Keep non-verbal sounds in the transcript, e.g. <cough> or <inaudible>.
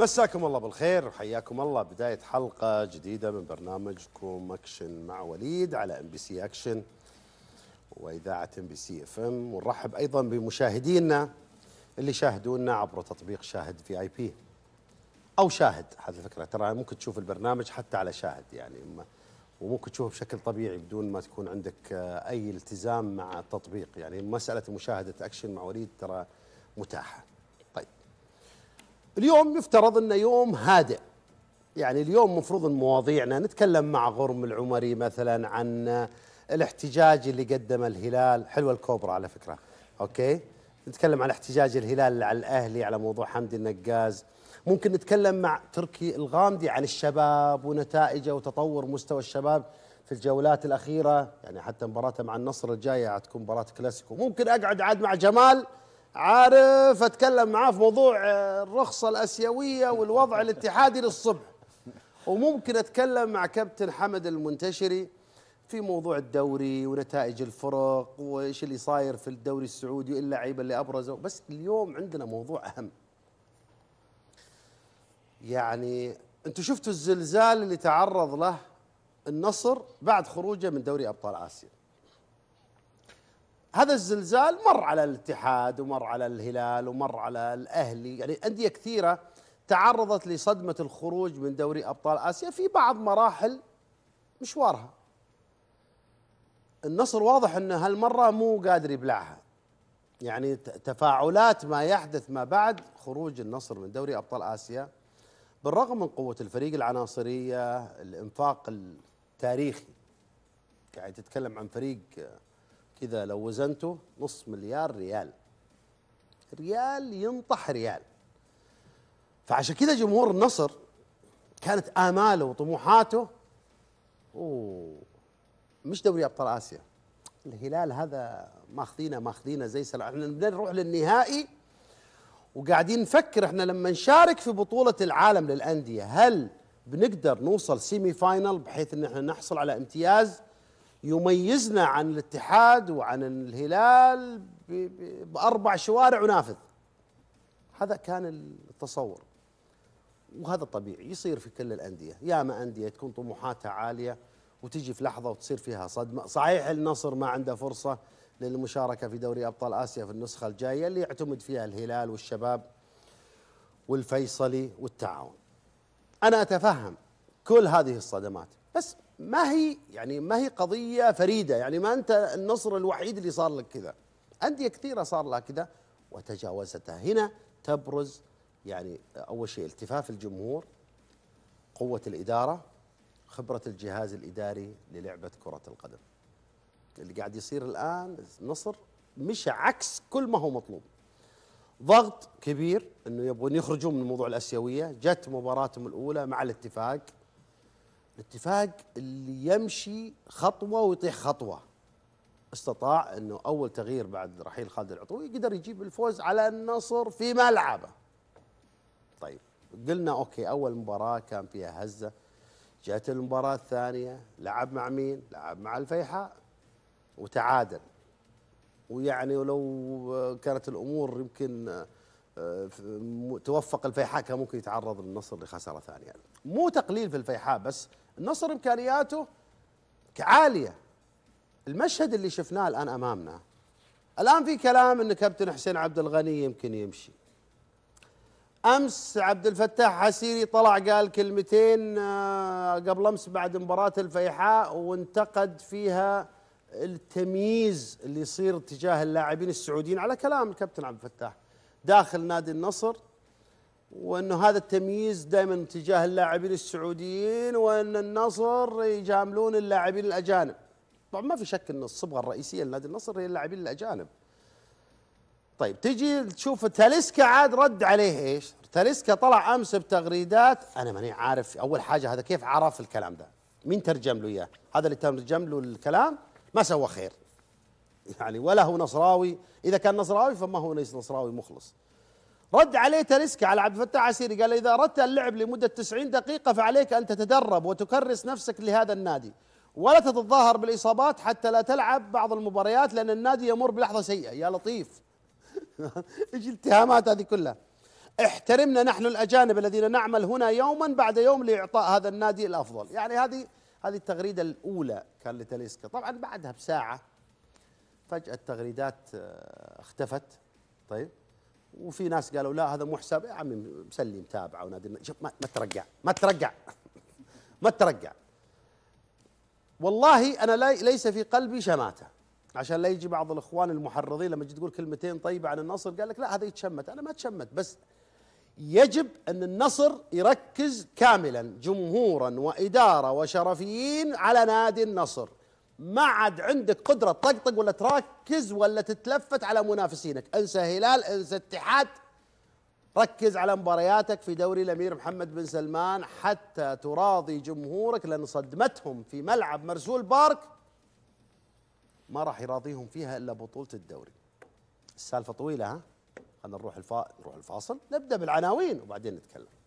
مساكم الله بالخير وحياكم الله بداية حلقة جديدة من برنامجكم أكشن مع وليد على ام بي سي أكشن وإذاعة ام بي سي اف ام ونرحب أيضا بمشاهدينا اللي شاهدونا عبر تطبيق شاهد في اي بي أو شاهد هذه الفكرة ترى ممكن تشوف البرنامج حتى على شاهد يعني وممكن تشوفه بشكل طبيعي بدون ما تكون عندك آه، أي التزام مع التطبيق يعني مسألة مشاهدة أكشن مع وليد ترى متاحة اليوم يفترض انه يوم هادئ يعني اليوم مفروض ان مواضيعنا نتكلم مع غرم العمري مثلا عن الاحتجاج اللي قدمه الهلال حلوه الكوبرا على فكره اوكي نتكلم عن احتجاج الهلال على الاهلي على موضوع حمدي النقاز ممكن نتكلم مع تركي الغامدي عن الشباب ونتائجه وتطور مستوى الشباب في الجولات الاخيره يعني حتى مباراته مع النصر الجايه تكون مباراه كلاسيكو ممكن اقعد عاد مع جمال عارف اتكلم معاه في موضوع آه، الرخصه الاسيويه والوضع الاتحادي للصبح وممكن اتكلم مع كابتن حمد المنتشري في موضوع الدوري ونتائج الفرق وايش اللي صاير في الدوري السعودي الا اللعيبه اللي ابرزوا بس اليوم عندنا موضوع اهم يعني انتم شفتوا الزلزال اللي تعرض له النصر بعد خروجه من دوري ابطال اسيا هذا الزلزال مر على الاتحاد ومر على الهلال ومر على الاهلي يعني انديه كثيره تعرضت لصدمه الخروج من دوري ابطال اسيا في بعض مراحل مشوارها النصر واضح انه هالمره مو قادر يبلعها يعني تفاعلات ما يحدث ما بعد خروج النصر من دوري ابطال اسيا بالرغم من قوه الفريق العناصريه الانفاق التاريخي قاعد يعني تتكلم عن فريق كذا لو وزنته نص مليار ريال ريال ينطح ريال فعشان كذا جمهور النصر كانت آماله وطموحاته أوه مش دوري أبطال آسيا الهلال هذا ماخذينه ماخذينه زي سلام احنا بنروح للنهائي وقاعدين نفكر احنا لما نشارك في بطولة العالم للأندية هل بنقدر نوصل سيمي فاينل بحيث ان احنا نحصل على امتياز يميزنا عن الاتحاد وعن الهلال باربع شوارع ونافذ هذا كان التصور وهذا طبيعي يصير في كل الانديه ياما انديه تكون طموحاتها عاليه وتجي في لحظه وتصير فيها صدمه صحيح النصر ما عنده فرصه للمشاركه في دوري ابطال اسيا في النسخه الجايه اللي يعتمد فيها الهلال والشباب والفيصلي والتعاون انا اتفهم كل هذه الصدمات بس ما هي يعني ما هي قضية فريدة يعني ما أنت النصر الوحيد اللي صار لك كذا أندية كثيرة صار لها كذا وتجاوزتها هنا تبرز يعني أول شيء التفاف الجمهور قوة الإدارة خبرة الجهاز الإداري للعبة كرة القدم اللي قاعد يصير الآن النصر مشى عكس كل ما هو مطلوب ضغط كبير انه يبغون يخرجون من موضوع الاسيويه، جت مباراتهم الاولى مع الاتفاق الاتفاق اللي يمشي خطوه ويطيح خطوه استطاع انه اول تغيير بعد رحيل خالد العطوي قدر يجيب الفوز على النصر في ملعبه طيب قلنا اوكي اول مباراه كان فيها هزه جاءت المباراه الثانيه لعب مع مين لعب مع الفيحاء وتعادل ويعني ولو كانت الامور يمكن آه، توفق الفيحاء كان ممكن يتعرض للنصر لخساره ثانيه مو تقليل في الفيحاء بس النصر امكانياته عاليه المشهد اللي شفناه الان امامنا الان في كلام ان كابتن حسين عبد الغني يمكن يمشي امس عبد الفتاح حسيري طلع قال كلمتين آه، قبل امس بعد مباراه الفيحاء وانتقد فيها التمييز اللي يصير تجاه اللاعبين السعوديين على كلام الكابتن عبد الفتاح داخل نادي النصر وانه هذا التمييز دائما تجاه اللاعبين السعوديين وان النصر يجاملون اللاعبين الاجانب. طبعا ما في شك ان الصبغه الرئيسيه لنادي النصر هي اللاعبين الاجانب. طيب تجي تشوف تاليسكا عاد رد عليه ايش؟ تاليسكا طلع امس بتغريدات انا ماني عارف اول حاجه هذا كيف عرف الكلام ده؟ مين ترجم له اياه؟ هذا اللي ترجم له الكلام ما سوى خير. يعني ولا هو نصراوي، اذا كان نصراوي فما هو ليس نصراوي مخلص. رد عليه تريسكا على عبد الفتاح عسيري قال اذا اردت اللعب لمده 90 دقيقه فعليك ان تتدرب وتكرس نفسك لهذا النادي ولا تتظاهر بالاصابات حتى لا تلعب بعض المباريات لان النادي يمر بلحظه سيئه يا لطيف <laughs> ايش الاتهامات هذه كلها احترمنا نحن الاجانب الذين نعمل هنا يوما بعد يوم لاعطاء هذا النادي الافضل يعني هذه هذه التغريده الاولى كان لتاليسكا طبعا بعدها بساعه فجاه التغريدات آه، اختفت طيب وفي ناس قالوا لا هذا مو حساب يا عمي مسلي متابعه ونادي شوف ما ترقع ما ترقع ما ترقع <laughs> والله انا ليس في قلبي شماته عشان لا يجي بعض الاخوان المحرضين لما تجي تقول كلمتين طيبه عن النصر قال لك لا هذا يتشمت انا ما تشمت بس يجب ان النصر يركز كاملا جمهورا واداره وشرفيين على نادي النصر ما عاد عندك قدره تطقطق ولا تركز ولا تتلفت على منافسينك انسى هلال انسى اتحاد ركز على مبارياتك في دوري الامير محمد بن سلمان حتى تراضي جمهورك لان صدمتهم في ملعب مرسول بارك ما راح يراضيهم فيها الا بطوله الدوري. السالفه طويله ها؟ خلينا نروح الفا... نروح الفاصل نبدا بالعناوين وبعدين نتكلم.